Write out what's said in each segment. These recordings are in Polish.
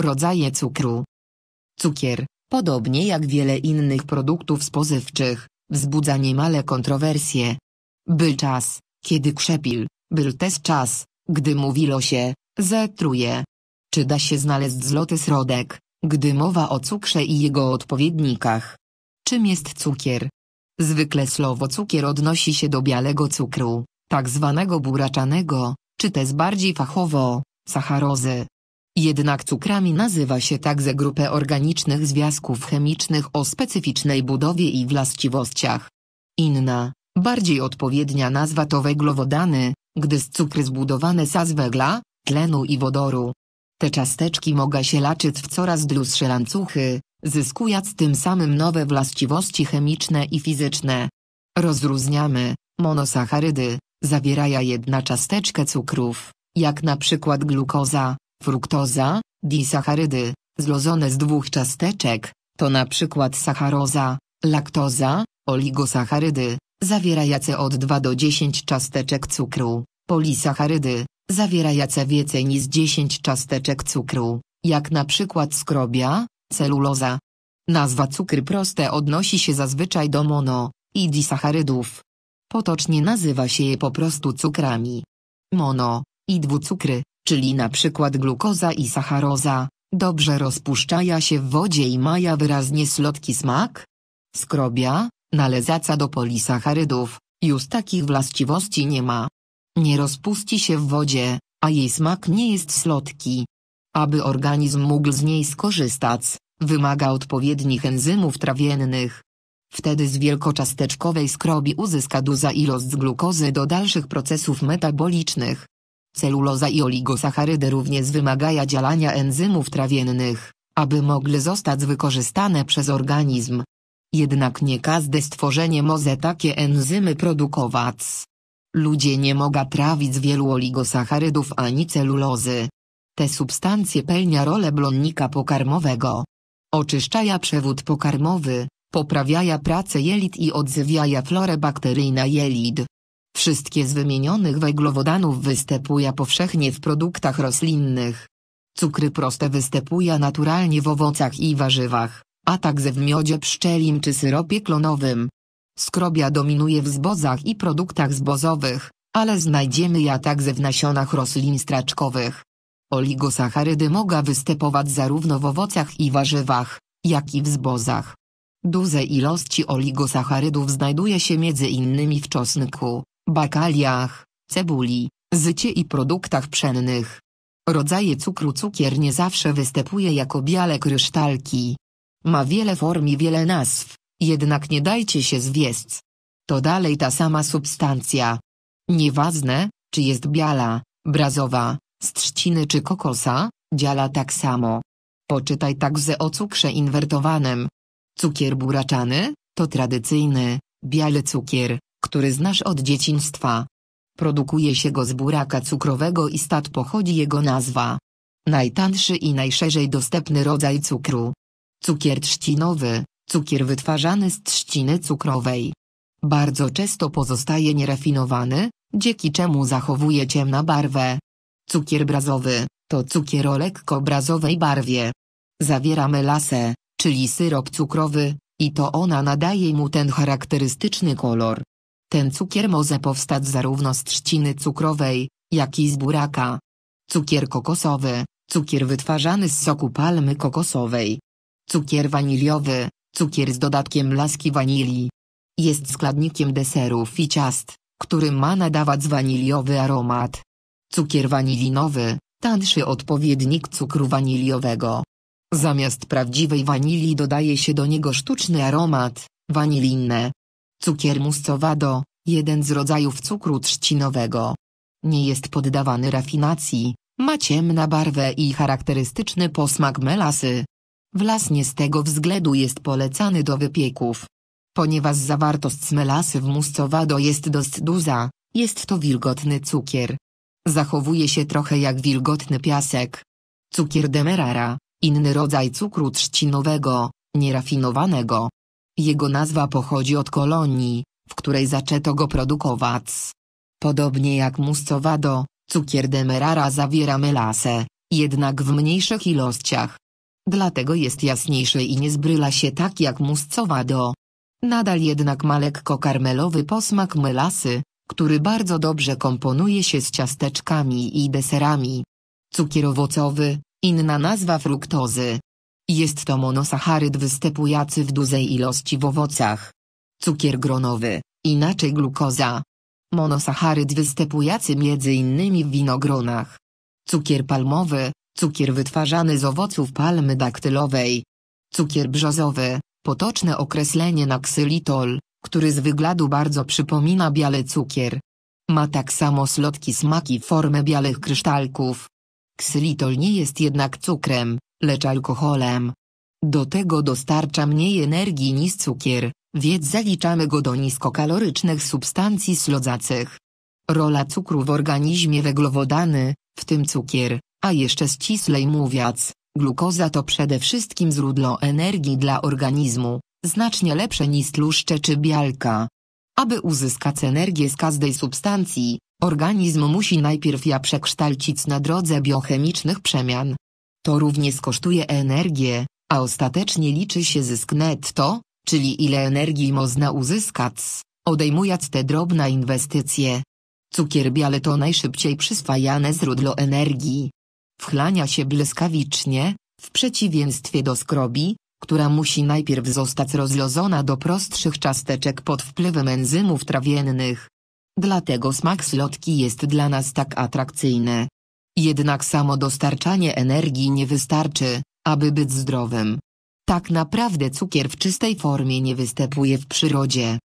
Rodzaje cukru. Cukier, podobnie jak wiele innych produktów spożywczych, wzbudza niemale kontrowersje. Był czas, kiedy krzepil, był też czas, gdy mówiło się, że truje. Czy da się znaleźć złoty środek, gdy mowa o cukrze i jego odpowiednikach? Czym jest cukier? Zwykle słowo cukier odnosi się do białego cukru, tak zwanego buraczanego, czy też bardziej fachowo, sacharozy. Jednak cukrami nazywa się także grupę organicznych związków chemicznych o specyficznej budowie i właściwościach. Inna, bardziej odpowiednia nazwa to węglowodany, gdyż cukry zbudowane są z węgla, tlenu i wodoru. Te cząsteczki mogą się laczyć w coraz dłuższe łańcuchy, zyskując tym samym nowe właściwości chemiczne i fizyczne. Rozróżniamy monosacharydy, zawierają jedna cząsteczkę cukrów, jak na przykład glukoza, Fruktoza, disacharydy, zlozone z dwóch cząsteczek, to na przykład sacharoza, laktoza, oligosacharydy, zawierające od 2 do 10 cząsteczek cukru, polisacharydy, zawierające więcej niż 10 cząsteczek cukru, jak na przykład skrobia, celuloza. Nazwa cukry proste odnosi się zazwyczaj do mono i disacharydów. Potocznie nazywa się je po prostu cukrami. Mono i dwucukry czyli np. glukoza i sacharoza, dobrze rozpuszczaja się w wodzie i maja wyraźnie słodki smak? Skrobia, nalezaca do polisacharydów, już takich właściwości nie ma. Nie rozpuści się w wodzie, a jej smak nie jest słodki. Aby organizm mógł z niej skorzystać, wymaga odpowiednich enzymów trawiennych. Wtedy z wielkoczasteczkowej skrobi uzyska duża ilość glukozy do dalszych procesów metabolicznych. Celuloza i oligosacharydy również wymagają działania enzymów trawiennych, aby mogły zostać wykorzystane przez organizm. Jednak nie każde stworzenie może takie enzymy produkować. Ludzie nie mogą trawić wielu oligosacharydów ani celulozy. Te substancje pełnia rolę blonnika pokarmowego. Oczyszczaja przewód pokarmowy, poprawiaja pracę jelit i odzywiaja florę bakteryjną jelit. Wszystkie z wymienionych węglowodanów występuje powszechnie w produktach roślinnych. Cukry proste występuje naturalnie w owocach i warzywach, a także w miodzie pszczelim czy syropie klonowym. Skrobia dominuje w zbozach i produktach zbozowych, ale znajdziemy ją także w nasionach roślin straczkowych. Oligosacharydy mogą występować zarówno w owocach i warzywach, jak i w zbozach. Duże ilości oligosacharydów znajduje się między innymi w czosnku, bakaliach, cebuli, zycie i produktach pszennych. Rodzaje cukru cukier nie zawsze występuje jako biale kryształki. Ma wiele form i wiele nazw, jednak nie dajcie się zwieść. To dalej ta sama substancja. Nieważne, czy jest biala, brazowa, z trzciny czy kokosa, działa tak samo. Poczytaj także o cukrze inwertowanym. Cukier buraczany, to tradycyjny, biały cukier, który znasz od dzieciństwa. Produkuje się go z buraka cukrowego i stad pochodzi jego nazwa. Najtańszy i najszerzej dostępny rodzaj cukru. Cukier trzcinowy, cukier wytwarzany z trzciny cukrowej. Bardzo często pozostaje nierafinowany, dzięki czemu zachowuje ciemna barwę. Cukier brazowy to cukier o lekko brazowej barwie. Zawiera melasę, czyli syrop cukrowy, i to ona nadaje mu ten charakterystyczny kolor. Ten cukier może powstać zarówno z trzciny cukrowej, jak i z buraka. Cukier kokosowy, cukier wytwarzany z soku palmy kokosowej. Cukier waniliowy, cukier z dodatkiem laski wanilii. Jest składnikiem deserów i ciast, który ma nadawać waniliowy aromat. Cukier wanilinowy, tańszy odpowiednik cukru waniliowego. Zamiast prawdziwej wanilii dodaje się do niego sztuczny aromat, wanilinne. Cukier muscowado, Jeden z rodzajów cukru trzcinowego. Nie jest poddawany rafinacji, ma ciemna barwę i charakterystyczny posmak melasy. Wlasnie z tego względu jest polecany do wypieków. Ponieważ zawartość melasy w muscowado jest dość duża, jest to wilgotny cukier. Zachowuje się trochę jak wilgotny piasek. Cukier demerara, inny rodzaj cukru trzcinowego, nierafinowanego. Jego nazwa pochodzi od kolonii, w której zaczęto go produkować. Podobnie jak muscovado, cukier demerara zawiera melasę, jednak w mniejszych ilościach. Dlatego jest jasniejszy i nie zbryla się tak jak muscovado. Nadal jednak ma lekko karmelowy posmak melasy, który bardzo dobrze komponuje się z ciasteczkami i deserami. Cukier owocowy, inna nazwa fruktozy. Jest to monosacharyd występujący w dużej ilości w owocach, cukier gronowy, inaczej glukoza. Monosacharyd występujący m.in. w winogronach. Cukier palmowy, cukier wytwarzany z owoców palmy daktylowej. Cukier brzozowy, potoczne określenie na ksylitol, który z wyglądu bardzo przypomina biały cukier. Ma tak samo słodki smak i formę białych kryształków. Ksylitol nie jest jednak cukrem, lecz alkoholem. Do tego dostarcza mniej energii niż cukier więc zaliczamy go do niskokalorycznych substancji slodzacych. Rola cukru w organizmie węglowodany, w tym cukier, a jeszcze ściślej mówiąc, glukoza to przede wszystkim źródło energii dla organizmu, znacznie lepsze niż tłuszcze czy białka. Aby uzyskać energię z każdej substancji, organizm musi najpierw ją przekształcić na drodze biochemicznych przemian. To również kosztuje energię, a ostatecznie liczy się zysk netto, czyli ile energii można uzyskać, odejmując te drobne inwestycje. Cukier biały to najszybciej przyswajane źródło energii. Wchlania się błyskawicznie, w przeciwieństwie do skrobi, która musi najpierw zostać rozlozona do prostszych czasteczek pod wpływem enzymów trawiennych. Dlatego smak slotki jest dla nas tak atrakcyjny. Jednak samo dostarczanie energii nie wystarczy, aby być zdrowym. Tak naprawdę cukier w czystej formie nie występuje w przyrodzie.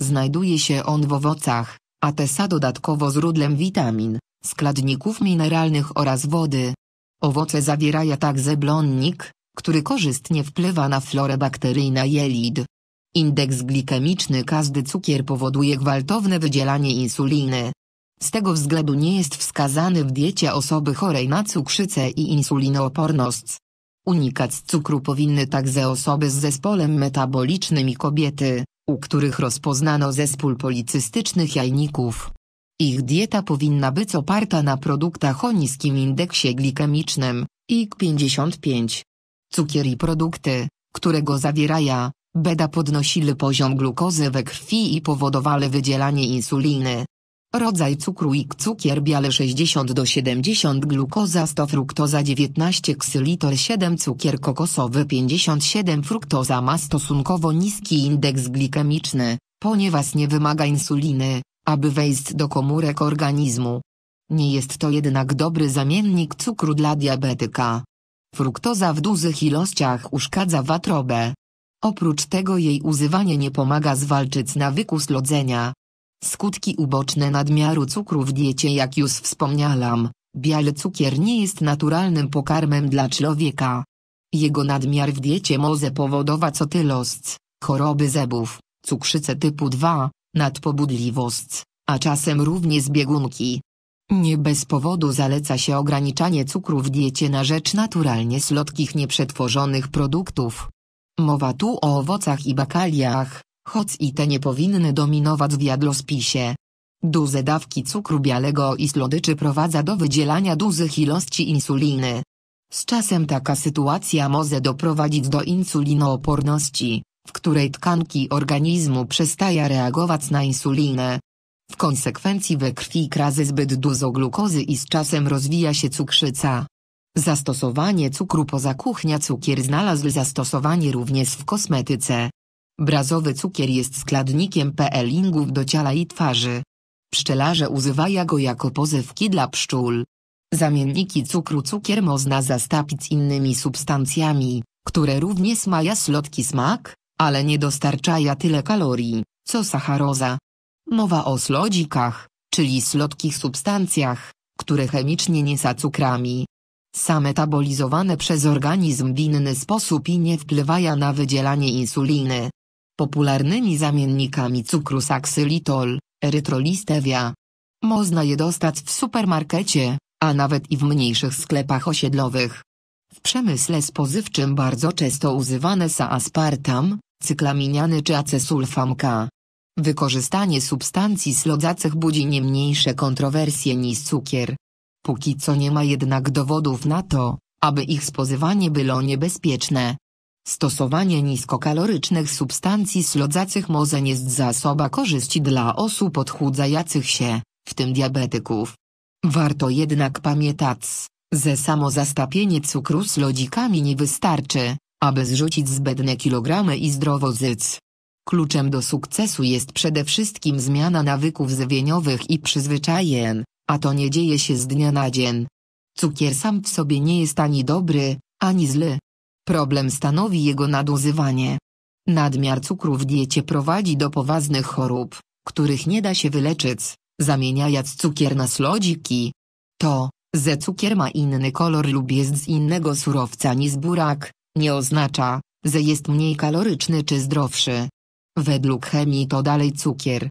Znajduje się on w owocach, a te sa dodatkowo źródłem witamin, składników mineralnych oraz wody. Owoce zawierają także blonnik, który korzystnie wpływa na florę bakteryjną jelid. Indeks glikemiczny każdy cukier powoduje gwałtowne wydzielanie insuliny. Z tego względu nie jest wskazany w diecie osoby chorej na cukrzycę i insulinooporność. Unikać cukru powinny także osoby z zespołem metabolicznym i kobiety, u których rozpoznano zespół policystycznych jajników. Ich dieta powinna być oparta na produktach o niskim indeksie glikemicznym, IG55. Cukier i produkty, które go zawierają, beda podnosili poziom glukozy we krwi i powodowali wydzielanie insuliny, Rodzaj cukru i cukier biały 60 do 70 glukoza 100 fruktoza 19 ksylitol 7 cukier kokosowy 57 fruktoza ma stosunkowo niski indeks glikemiczny, ponieważ nie wymaga insuliny, aby wejść do komórek organizmu. Nie jest to jednak dobry zamiennik cukru dla diabetyka. Fruktoza w dużych ilościach uszkadza wątrobę. Oprócz tego jej używanie nie pomaga zwalczyć nawyku slodzenia, Skutki uboczne nadmiaru cukru w diecie jak już wspomniałam, biały cukier nie jest naturalnym pokarmem dla człowieka. Jego nadmiar w diecie może powodować otylost, choroby zębów, cukrzycę typu 2, nadpobudliwość, a czasem również zbiegunki. Nie bez powodu zaleca się ograniczanie cukru w diecie na rzecz naturalnie słodkich nieprzetworzonych produktów. Mowa tu o owocach i bakaliach, choć i te nie powinny dominować w jadłospisie. Duże dawki cukru białego i słodyczy prowadza do wydzielania dużych ilości insuliny. Z czasem taka sytuacja może doprowadzić do insulinooporności, w której tkanki organizmu przestaje reagować na insulinę. W konsekwencji we krwi krazy zbyt dużo glukozy i z czasem rozwija się cukrzyca. Zastosowanie cukru poza kuchnia cukier znalazł zastosowanie również w kosmetyce. Brazowy cukier jest składnikiem peelingów do ciała i twarzy. Pszczelarze używają go jako pozywki dla pszczół. Zamienniki cukru cukier można zastapić innymi substancjami, które również mają słodki smak, ale nie dostarczają tyle kalorii, co sacharoza. Mowa o slodzikach, czyli słodkich substancjach, które chemicznie nie są cukrami. Są metabolizowane przez organizm w inny sposób i nie wpływają na wydzielanie insuliny. Popularnymi zamiennikami cukru saksylitol, erytrolistewia. Można je dostać w supermarkecie, a nawet i w mniejszych sklepach osiedlowych. W przemyśle spożywczym bardzo często używane są aspartam, cyklaminiany czy acesulfamka. Wykorzystanie substancji slodzacych budzi nie mniejsze kontrowersje niż cukier. Póki co nie ma jednak dowodów na to, aby ich spożywanie było niebezpieczne. Stosowanie niskokalorycznych substancji slodzacych mozen jest zasoba korzyści dla osób odchudzających się, w tym diabetyków. Warto jednak pamiętać, że samo zastapienie cukru słodzikami nie wystarczy, aby zrzucić zbędne kilogramy i zdrowo zyc. Kluczem do sukcesu jest przede wszystkim zmiana nawyków żywieniowych i przyzwyczajen, a to nie dzieje się z dnia na dzień. Cukier sam w sobie nie jest ani dobry, ani zły. Problem stanowi jego nadużywanie. Nadmiar cukru w diecie prowadzi do poważnych chorób, których nie da się wyleczyć, zamieniając cukier na słodziki. To, że cukier ma inny kolor lub jest z innego surowca niż burak, nie oznacza, że jest mniej kaloryczny czy zdrowszy. Według chemii to dalej cukier,